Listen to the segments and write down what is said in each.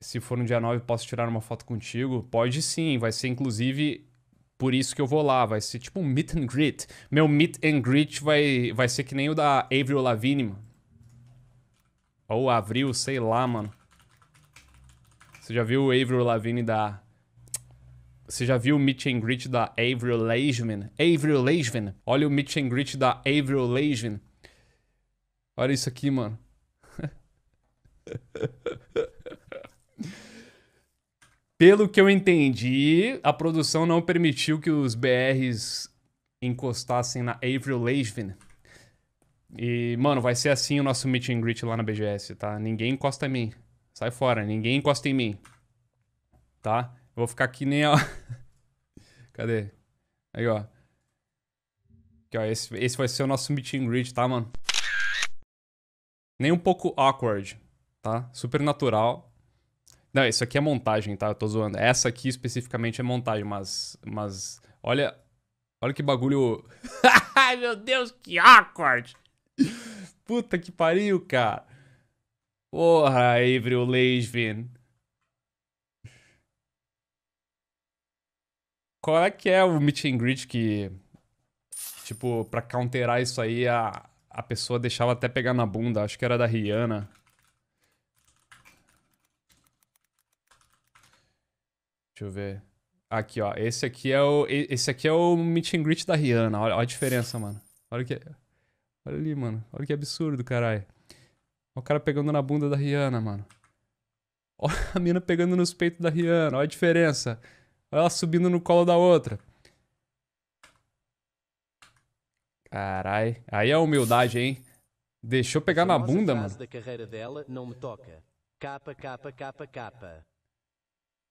se for no dia 9, posso tirar uma foto contigo? Pode sim, vai ser inclusive por isso que eu vou lá, vai ser tipo um meet and greet. Meu meet and greet vai, vai ser que nem o da Avril Lavigne, mano. Ou Avril, sei lá, mano. Você já viu o Avril Lavigne da... Você já viu o meet and greet da Avril Lavigne? Avril Lavigne. Olha o meet and greet da Avril Lavigne. Olha isso aqui, mano. Pelo que eu entendi, a produção não permitiu que os BRs encostassem na Avril Lavigne. E, mano, vai ser assim o nosso meet and greet lá na BGS, tá? Ninguém encosta em mim. Sai fora, ninguém encosta em mim. Tá? Eu vou ficar aqui nem a... Cadê? Aí, ó. Aqui, ó. Esse, esse vai ser o nosso meet and greet, tá, mano? Nem um pouco awkward, tá? Super natural. Não, isso aqui é montagem, tá? Eu tô zoando. Essa aqui especificamente é montagem, mas. Mas. Olha. Olha que bagulho. Ai, meu Deus, que awkward! Puta que pariu, cara. Porra, Avery Leisvin. Qual é que é o meet and greet que. Tipo, pra counterar isso aí, a, a pessoa deixava até pegar na bunda. Acho que era da Rihanna. Deixa eu ver. Aqui, ó. Esse aqui é o, esse aqui é o meet and greet da Rihanna. Olha, olha a diferença, mano. Olha que... Olha ali, mano. Olha que absurdo, caralho. Olha o cara pegando na bunda da Rihanna, mano. Olha a mina pegando nos peitos da Rihanna. Olha a diferença. Olha ela subindo no colo da outra. Carai. Aí é humildade, hein? Deixou pegar na bunda, mano. da carreira dela, não me toca. Capa, capa, capa, capa.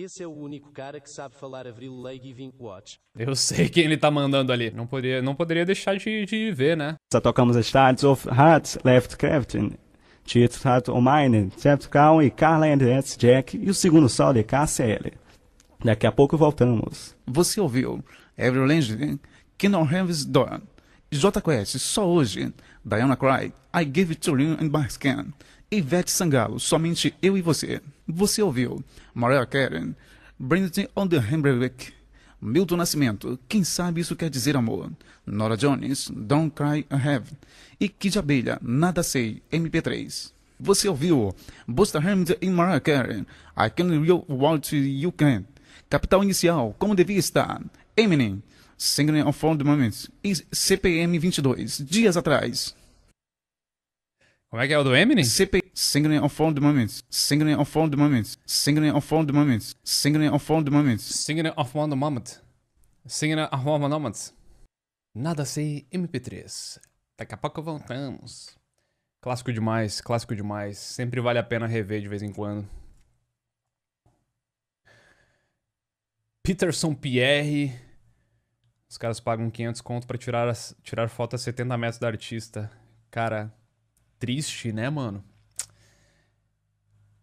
Esse é o único cara que sabe falar Avril Lavigne e Watch. Eu sei quem ele tá mandando ali. Não poderia, não poderia deixar de, de ver, né? Já tocamos Stars of Hearts, Left Crafting, Tietz Heart of Mine, Chapter e Carla Andretti Jack e o segundo sol de KCL. Daqui a pouco voltamos. Você ouviu Avril Lavigne, Kingdom Hearts Dawn. J Quest, só hoje. Diana Cry, I Give It To You and My Skin. Ivete Sangalo, somente eu e você. Você ouviu? Mariah Carey, Brandy on the Hembrick. Milton Nascimento, quem sabe isso quer dizer amor. Nora Jones, Don't Cry I Have. E Kid Abelha, Nada Sei, MP3. Você ouviu? Busta Hermit e Mariah Carey, I Can Real What You Can. Capital Inicial, Como Devia Estar. Eminem. Singing on From the Moment. CPM 22, dias atrás. Como é que é o do Eminem? CP Singing on phone the Moment. Singing on phone the Moment. Singing on phone the Moment. Singing on phone the Moment. Singing on phone the Moment. Singing on phone the Moment. Nada sei MP3. Daqui a pouco voltamos. Clássico demais, clássico demais. Sempre vale a pena rever de vez em quando. Peterson Pierre os caras pagam 500 conto pra tirar, tirar foto a 70 metros da artista. Cara, triste, né, mano?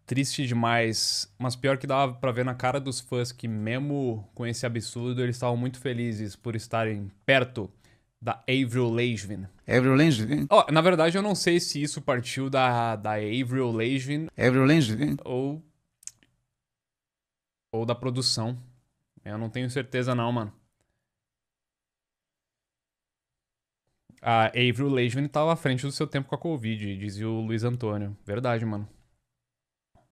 Triste demais. Mas pior que dava pra ver na cara dos fãs que, mesmo com esse absurdo, eles estavam muito felizes por estarem perto da Avril Lavigne. Avril Lavigne? Oh, na verdade, eu não sei se isso partiu da, da Avril Lavigne. Avril Lavigne? Ou... Ou da produção. Eu não tenho certeza não, mano. A Avril Lavigne estava à frente do seu tempo com a Covid, dizia o Luiz Antônio. Verdade, mano.